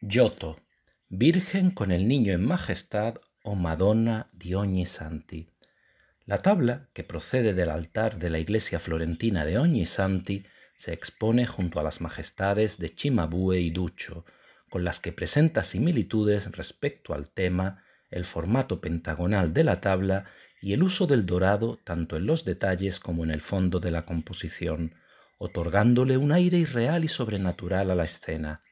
Giotto, Virgen con el Niño en Majestad o Madonna di Ogni Santi. La tabla, que procede del altar de la iglesia florentina de Ogni Santi, se expone junto a las majestades de Chimabue y Ducho, con las que presenta similitudes respecto al tema, el formato pentagonal de la tabla y el uso del dorado tanto en los detalles como en el fondo de la composición, otorgándole un aire irreal y sobrenatural a la escena.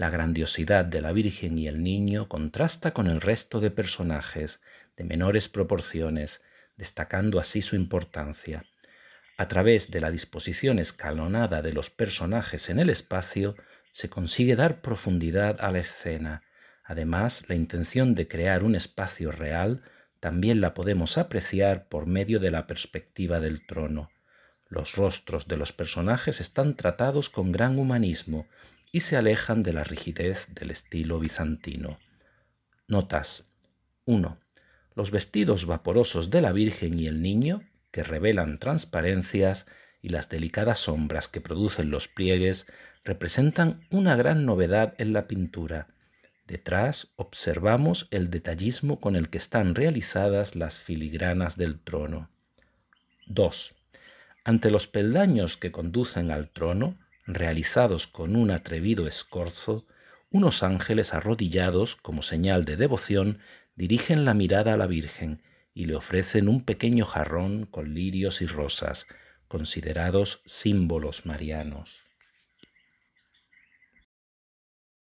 La grandiosidad de la Virgen y el Niño contrasta con el resto de personajes de menores proporciones, destacando así su importancia. A través de la disposición escalonada de los personajes en el espacio, se consigue dar profundidad a la escena. Además, la intención de crear un espacio real también la podemos apreciar por medio de la perspectiva del trono. Los rostros de los personajes están tratados con gran humanismo, y se alejan de la rigidez del estilo bizantino. Notas 1. Los vestidos vaporosos de la Virgen y el Niño, que revelan transparencias y las delicadas sombras que producen los pliegues, representan una gran novedad en la pintura. Detrás observamos el detallismo con el que están realizadas las filigranas del trono. 2. Ante los peldaños que conducen al trono, realizados con un atrevido escorzo, unos ángeles arrodillados como señal de devoción dirigen la mirada a la Virgen y le ofrecen un pequeño jarrón con lirios y rosas, considerados símbolos marianos.